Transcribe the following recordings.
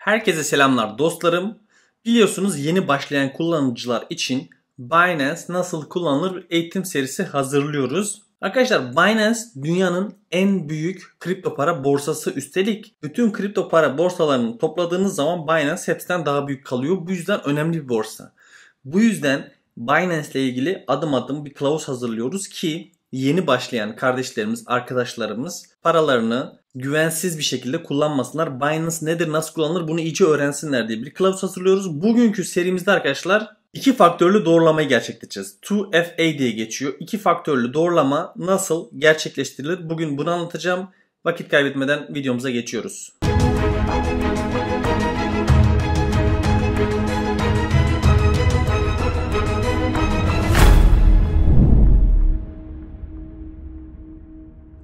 Herkese selamlar dostlarım. Biliyorsunuz yeni başlayan kullanıcılar için Binance nasıl kullanılır eğitim serisi hazırlıyoruz. Arkadaşlar Binance dünyanın en büyük kripto para borsası. Üstelik bütün kripto para borsalarını topladığınız zaman Binance hepsinden daha büyük kalıyor. Bu yüzden önemli bir borsa. Bu yüzden Binance ile ilgili adım adım bir kılavuz hazırlıyoruz ki yeni başlayan kardeşlerimiz, arkadaşlarımız paralarını güvensiz bir şekilde kullanmasınlar. Binance nedir, nasıl kullanılır bunu iyice öğrensinler diye bir kılavuz hazırlıyoruz. Bugünkü serimizde arkadaşlar iki faktörlü doğrulamayı gerçekleştireceğiz. 2FA diye geçiyor. İki faktörlü doğrulama nasıl gerçekleştirilir? Bugün bunu anlatacağım. Vakit kaybetmeden videomuza geçiyoruz. Müzik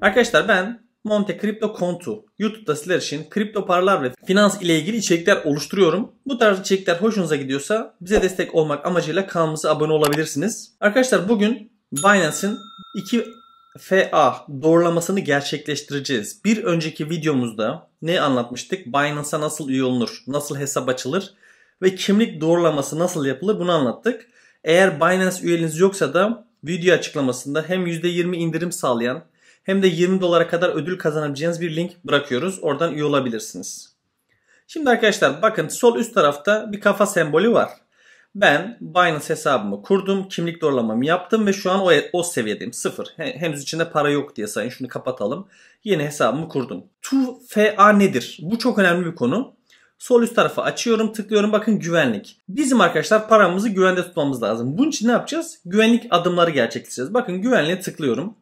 Arkadaşlar ben Monte Crypto Kontu YouTube'da sizler için kripto paralar ve finans ile ilgili içerikler oluşturuyorum. Bu tarz içerikler hoşunuza gidiyorsa bize destek olmak amacıyla kanalımıza abone olabilirsiniz. Arkadaşlar bugün Binance'in 2 FA doğrulamasını gerçekleştireceğiz. Bir önceki videomuzda ne anlatmıştık? Binance'a nasıl üye olunur? Nasıl hesap açılır? Ve kimlik doğrulaması nasıl yapılır? Bunu anlattık. Eğer Binance üyeliğiniz yoksa da video açıklamasında hem %20 indirim sağlayan hem de 20 dolara kadar ödül kazanabileceğiniz bir link bırakıyoruz. Oradan üye olabilirsiniz. Şimdi arkadaşlar bakın sol üst tarafta bir kafa sembolü var. Ben Binance hesabımı kurdum, kimlik doğrulamamı yaptım ve şu an o, o seviyedeyim. Sıfır. henüz içinde para yok diye sayın. Şunu kapatalım. Yeni hesabımı kurdum. 2FA nedir? Bu çok önemli bir konu. Sol üst tarafa açıyorum, tıklıyorum. Bakın güvenlik. Bizim arkadaşlar paramızı güvende tutmamız lazım. Bunun için ne yapacağız? Güvenlik adımları gerçekleştireceğiz. Bakın güvenliğe tıklıyorum.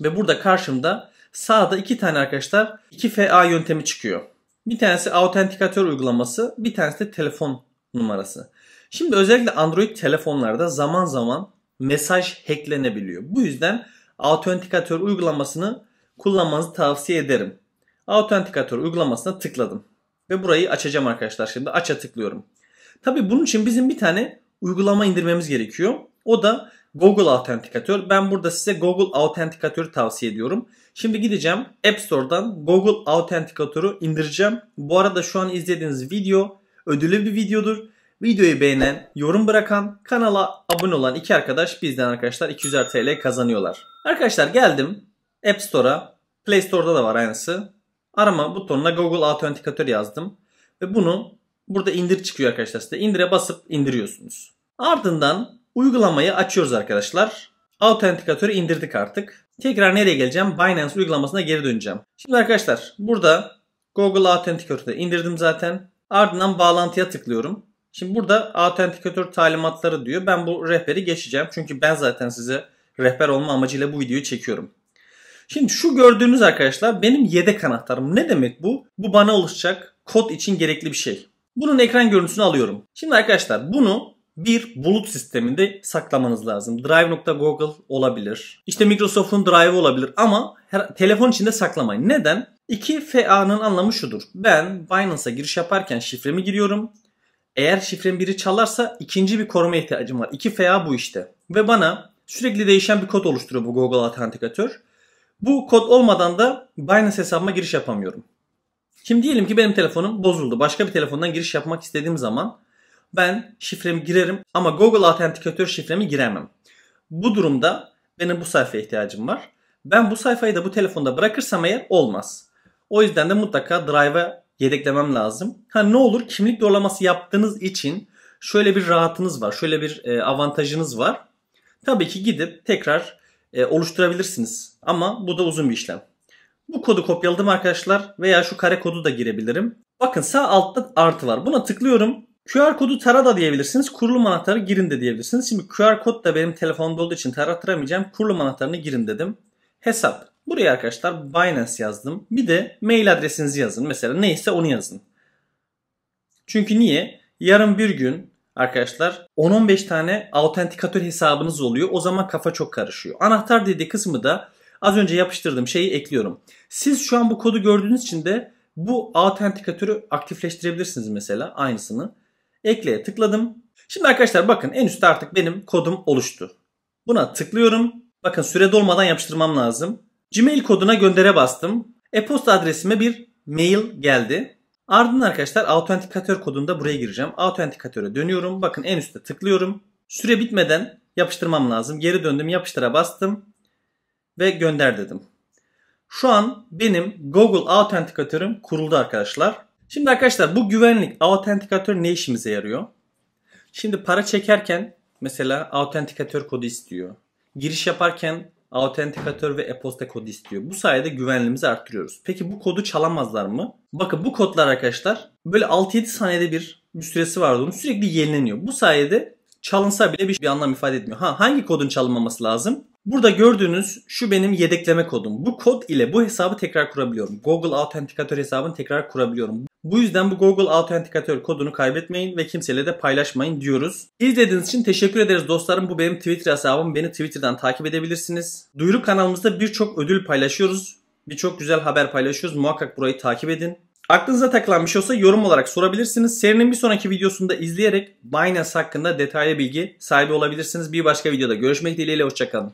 Ve burada karşımda sağda iki tane arkadaşlar 2FA yöntemi çıkıyor. Bir tanesi autentikatör uygulaması, bir tanesi de telefon numarası. Şimdi özellikle Android telefonlarda zaman zaman mesaj hacklenebiliyor. Bu yüzden autentikatör uygulamasını kullanmanızı tavsiye ederim. Autentikatör uygulamasına tıkladım. Ve burayı açacağım arkadaşlar şimdi. Aç'a tıklıyorum. Tabi bunun için bizim bir tane uygulama indirmemiz gerekiyor. O da Google Authenticator. Ben burada size Google Autentikatör'ü tavsiye ediyorum. Şimdi gideceğim App Store'dan Google Authenticator'ı indireceğim. Bu arada şu an izlediğiniz video ödüllü bir videodur. Videoyu beğenen, yorum bırakan, kanala abone olan iki arkadaş bizden arkadaşlar 200 TL kazanıyorlar. Arkadaşlar geldim App Store'a. Play Store'da da var aynısı. Arama butonuna Google Authenticator yazdım. Ve bunu burada indir çıkıyor arkadaşlar size. İndire basıp indiriyorsunuz. Ardından Uygulamayı açıyoruz arkadaşlar. Autentikatörü indirdik artık. Tekrar nereye geleceğim? Binance uygulamasına geri döneceğim. Şimdi arkadaşlar burada Google Authenticator'ı indirdim zaten. Ardından bağlantıya tıklıyorum. Şimdi burada Authenticator talimatları diyor. Ben bu rehberi geçeceğim. Çünkü ben zaten size rehber olma amacıyla bu videoyu çekiyorum. Şimdi şu gördüğünüz arkadaşlar benim yedek anahtarım. Ne demek bu? Bu bana oluşacak kod için gerekli bir şey. Bunun ekran görüntüsünü alıyorum. Şimdi arkadaşlar bunu bir bulut sisteminde saklamanız lazım. Drive.google olabilir. İşte Microsoft'un Drive olabilir ama her, telefon içinde saklamayın. Neden? 2FA'nın anlamı şudur. Ben Binance'a giriş yaparken şifremi giriyorum. Eğer şifrem biri çalarsa ikinci bir koruma ihtiyacım var. 2FA bu işte. Ve bana sürekli değişen bir kod oluşturuyor bu Google Authenticator. Bu kod olmadan da Binance hesabıma giriş yapamıyorum. Şimdi diyelim ki benim telefonum bozuldu. Başka bir telefondan giriş yapmak istediğim zaman ben şifremi girerim ama Google Authenticator şifremi giremem. Bu durumda benim bu sayfaya ihtiyacım var. Ben bu sayfayı da bu telefonda bırakırsam eğer olmaz. O yüzden de mutlaka drive'a yedeklemem lazım. Ha ne olur kimlik doğrulaması yaptığınız için şöyle bir rahatınız var. Şöyle bir e, avantajınız var. Tabii ki gidip tekrar e, oluşturabilirsiniz. Ama bu da uzun bir işlem. Bu kodu kopyaladım arkadaşlar veya şu kare kodu da girebilirim. Bakın sağ altta artı var. Buna tıklıyorum. QR kodu tara da diyebilirsiniz. Kurulum anahtarı girin de diyebilirsiniz. Şimdi QR kod da benim telefonda olduğu için tarattıramayacağım. Kurulum anahtarını girin dedim. Hesap. Buraya arkadaşlar Binance yazdım. Bir de mail adresinizi yazın. Mesela neyse onu yazın. Çünkü niye? Yarın bir gün arkadaşlar 10-15 tane autentikatör hesabınız oluyor. O zaman kafa çok karışıyor. Anahtar dediği kısmı da az önce yapıştırdığım şeyi ekliyorum. Siz şu an bu kodu gördüğünüz için de bu autentikatörü aktifleştirebilirsiniz mesela aynısını. Ekle'ye tıkladım. Şimdi arkadaşlar bakın en üstte artık benim kodum oluştu. Buna tıklıyorum. Bakın süre dolmadan yapıştırmam lazım. Gmail koduna göndere bastım. E-posta adresime bir mail geldi. Ardından arkadaşlar autentikatör kodunu da buraya gireceğim. Autentikatöre dönüyorum. Bakın en üstte tıklıyorum. Süre bitmeden yapıştırmam lazım. Geri döndüm yapıştıra bastım ve gönder dedim. Şu an benim Google autentikatörüm kuruldu arkadaşlar. Şimdi arkadaşlar bu güvenlik autentikatör ne işimize yarıyor? Şimdi para çekerken mesela autentikatör kodu istiyor. Giriş yaparken autentikatör ve e-posta kodu istiyor. Bu sayede güvenliğimizi arttırıyoruz. Peki bu kodu çalamazlar mı? Bakın bu kodlar arkadaşlar böyle 6-7 saniyede bir bir süresi var onun sürekli yenileniyor. Bu sayede çalınsa bile bir, bir anlam ifade etmiyor. Ha hangi kodun çalınmaması lazım? Burada gördüğünüz şu benim yedekleme kodum. Bu kod ile bu hesabı tekrar kurabiliyorum. Google Authenticator hesabını tekrar kurabiliyorum. Bu yüzden bu Google Authenticator kodunu kaybetmeyin ve kimseyle de paylaşmayın diyoruz. İzlediğiniz için teşekkür ederiz dostlarım. Bu benim Twitter hesabım. Beni Twitter'dan takip edebilirsiniz. Duyuru kanalımızda birçok ödül paylaşıyoruz. Birçok güzel haber paylaşıyoruz. Muhakkak burayı takip edin. Aklınıza takılan bir şey olsa yorum olarak sorabilirsiniz. Serinin bir sonraki videosunda izleyerek Binance hakkında detaylı bilgi sahibi olabilirsiniz. Bir başka videoda görüşmek dileğiyle. Hoşçakalın.